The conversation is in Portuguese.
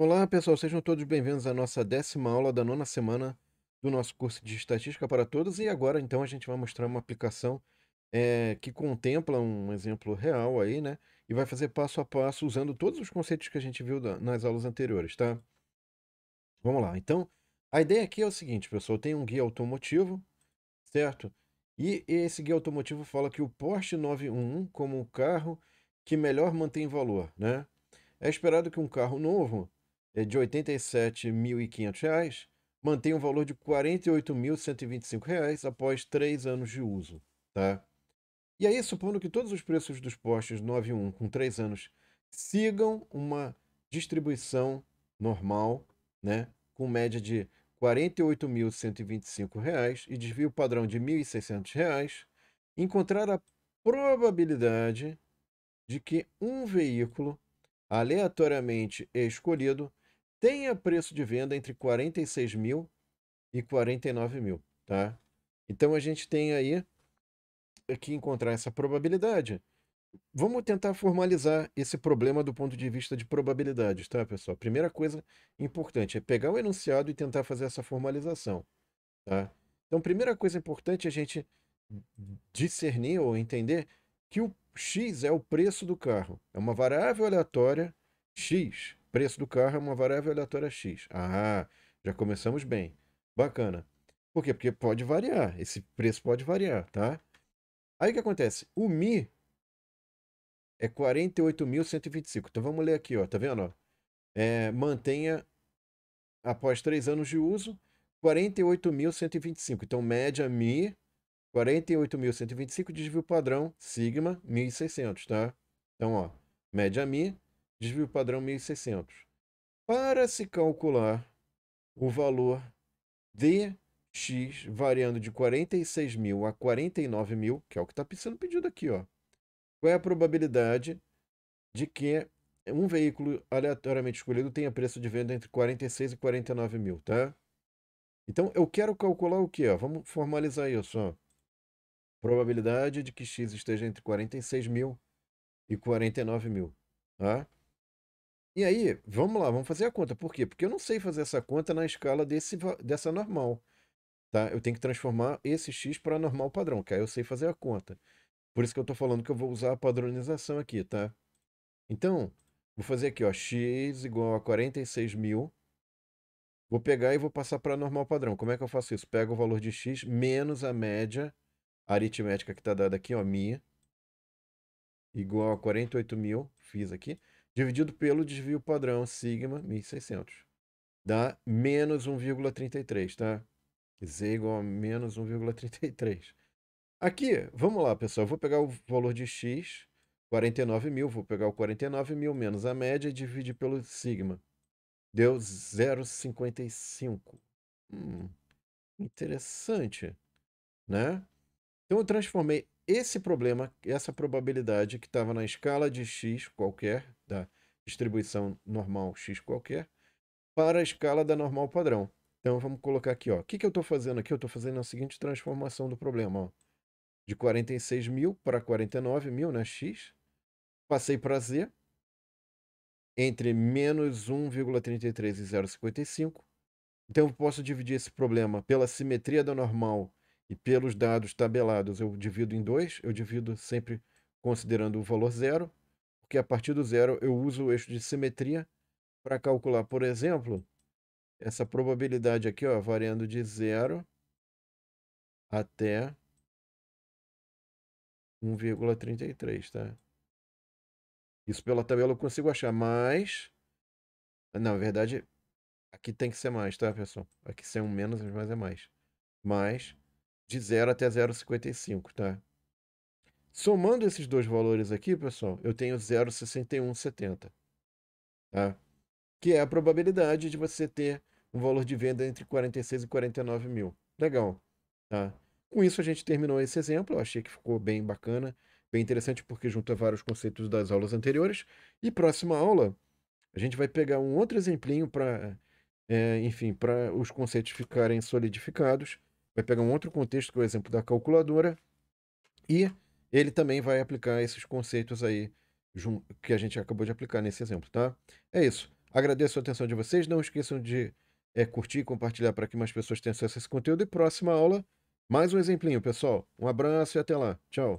Olá, pessoal, sejam todos bem-vindos à nossa décima aula da nona semana do nosso curso de Estatística para Todos. E agora, então, a gente vai mostrar uma aplicação é, que contempla um exemplo real aí, né? E vai fazer passo a passo usando todos os conceitos que a gente viu da, nas aulas anteriores, tá? Vamos lá. Então, a ideia aqui é o seguinte, pessoal: tem um guia automotivo, certo? E esse guia automotivo fala que o Porsche 911, como o carro que melhor mantém valor, né? É esperado que um carro novo é de R$ 87.500 mantém um valor de R$ 48.125 após três anos de uso. Tá? E aí, supondo que todos os preços dos postes 91 com três anos sigam uma distribuição normal, né, com média de R$ 48.125 e desvio padrão de R$ 1.600, encontrar a probabilidade de que um veículo aleatoriamente escolhido tenha preço de venda entre 46 mil e 49 mil, tá? Então a gente tem aí que encontrar essa probabilidade. Vamos tentar formalizar esse problema do ponto de vista de probabilidades, tá, pessoal? Primeira coisa importante é pegar o enunciado e tentar fazer essa formalização, tá? Então, primeira coisa importante é a gente discernir ou entender que o X é o preço do carro. É uma variável aleatória X. Preço do carro é uma variável aleatória X. Ah, já começamos bem. Bacana. Por quê? Porque pode variar. Esse preço pode variar, tá? Aí o que acontece? O Mi é 48.125. Então vamos ler aqui, ó. Tá vendo? Ó? É, mantenha após três anos de uso 48.125. Então média Mi 48.125, desvio padrão, sigma, 1.600, tá? Então, ó, média mi, desvio padrão 1.600. Para se calcular o valor de x variando de 46.000 mil a 49.000, mil, que é o que está sendo pedido aqui, ó. Qual é a probabilidade de que um veículo aleatoriamente escolhido tenha preço de venda entre 46 e 49 mil, tá? Então, eu quero calcular o quê? Ó? Vamos formalizar isso, ó probabilidade de que x esteja entre 46 mil e 49 mil. Tá? E aí, vamos lá, vamos fazer a conta. Por quê? Porque eu não sei fazer essa conta na escala desse, dessa normal. Tá? Eu tenho que transformar esse x para normal padrão, que aí eu sei fazer a conta. Por isso que eu estou falando que eu vou usar a padronização aqui, tá? Então, vou fazer aqui, ó, x igual a 46 mil. Vou pegar e vou passar para normal padrão. Como é que eu faço isso? Pego o valor de x menos a média a aritmética que está dada aqui, ó, minha, igual a 48 mil, fiz aqui, dividido pelo desvio padrão sigma 1600. Dá menos 1,33, tá? Z igual a menos 1,33. Aqui, vamos lá, pessoal. Eu vou pegar o valor de x, 49 mil. Vou pegar o 49 mil menos a média e dividir pelo sigma. Deu 0,55. Hum, interessante, né? Então eu transformei esse problema, essa probabilidade que estava na escala de x qualquer, da distribuição normal x qualquer, para a escala da normal padrão. Então vamos colocar aqui, ó. o que, que eu estou fazendo aqui? Eu estou fazendo a seguinte transformação do problema. Ó. De 46 mil para 49 mil, né, x. Passei para z, entre menos 1,33 e 0,55. Então eu posso dividir esse problema pela simetria da normal e pelos dados tabelados eu divido em dois, eu divido sempre considerando o valor zero, porque a partir do zero eu uso o eixo de simetria para calcular, por exemplo, essa probabilidade aqui, ó, variando de zero até 1,33, tá? Isso pela tabela eu consigo achar, mas... Na verdade, aqui tem que ser mais, tá, pessoal? Aqui sem um menos, mas é mais. mais de 0 até 0,55, tá? Somando esses dois valores aqui, pessoal, eu tenho 0,6170, tá? Que é a probabilidade de você ter um valor de venda entre 46 e 49 mil. Legal, tá? Com isso a gente terminou esse exemplo, eu achei que ficou bem bacana, bem interessante, porque junta vários conceitos das aulas anteriores. E próxima aula, a gente vai pegar um outro exemplinho para, é, eh, enfim, para os conceitos ficarem solidificados vai pegar um outro contexto, que é o exemplo da calculadora, e ele também vai aplicar esses conceitos aí que a gente acabou de aplicar nesse exemplo, tá? É isso. Agradeço a atenção de vocês. Não esqueçam de é, curtir e compartilhar para que mais pessoas tenham acesso a esse conteúdo. E próxima aula, mais um exemplinho, pessoal. Um abraço e até lá. Tchau.